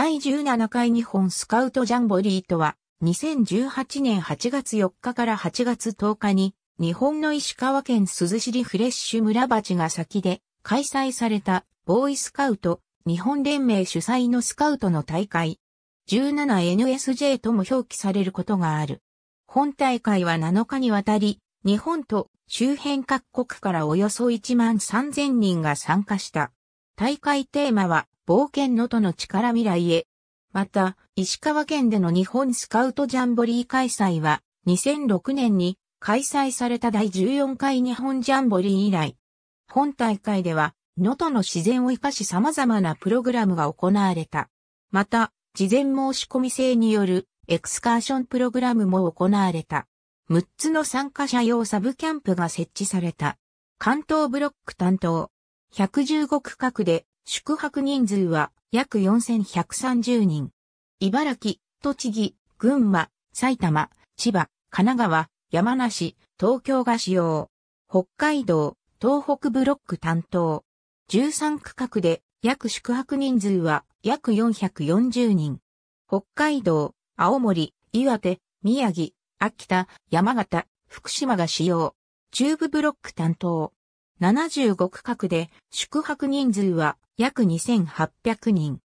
第17回日本スカウトジャンボリーとは、2018年8月4日から8月10日に、日本の石川県鈴市リフレッシュ村鉢が先で開催された、ボーイスカウト、日本連盟主催のスカウトの大会、17NSJ とも表記されることがある。本大会は7日にわたり、日本と周辺各国からおよそ1万3000人が参加した。大会テーマは、冒険のとの力未来へ。また、石川県での日本スカウトジャンボリー開催は、2006年に開催された第14回日本ジャンボリー以来、本大会では、能登の自然を生かし様々なプログラムが行われた。また、事前申し込み制によるエクスカーションプログラムも行われた。6つの参加者用サブキャンプが設置された。関東ブロック担当。115区画で宿泊人数は約4130人。茨城、栃木、群馬、埼玉、千葉、神奈川、山梨、東京が使用。北海道、東北ブロック担当。13区画で約宿泊人数は約440人。北海道、青森、岩手、宮城、秋田、山形、福島が使用。中部ブロック担当。75区画で宿泊人数は約2800人。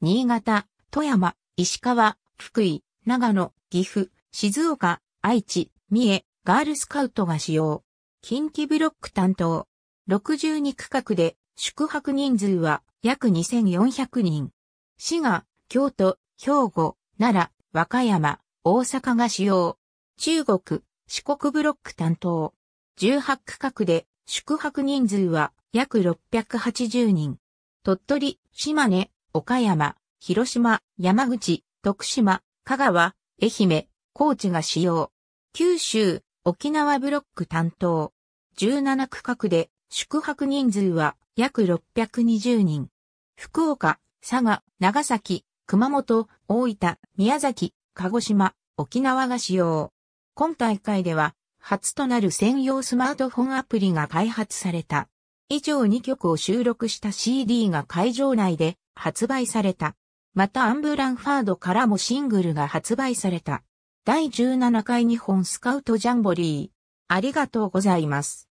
新潟、富山、石川、福井、長野、岐阜、静岡、愛知、三重、ガールスカウトが使用。近畿ブロック担当。62区画で宿泊人数は約2400人。滋賀、京都、兵庫、奈良、和歌山、大阪が使用。中国、四国ブロック担当。18区画で宿泊人数は約680人。鳥取、島根、岡山、広島、山口、徳島、香川、愛媛、高知が使用。九州、沖縄ブロック担当。17区画で宿泊人数は約620人。福岡、佐賀、長崎、熊本、大分、宮崎、鹿児島、沖縄が使用。今大会では初となる専用スマートフォンアプリが開発された。以上2曲を収録した CD が会場内で発売された。またアンブランファードからもシングルが発売された。第17回日本スカウトジャンボリー。ありがとうございます。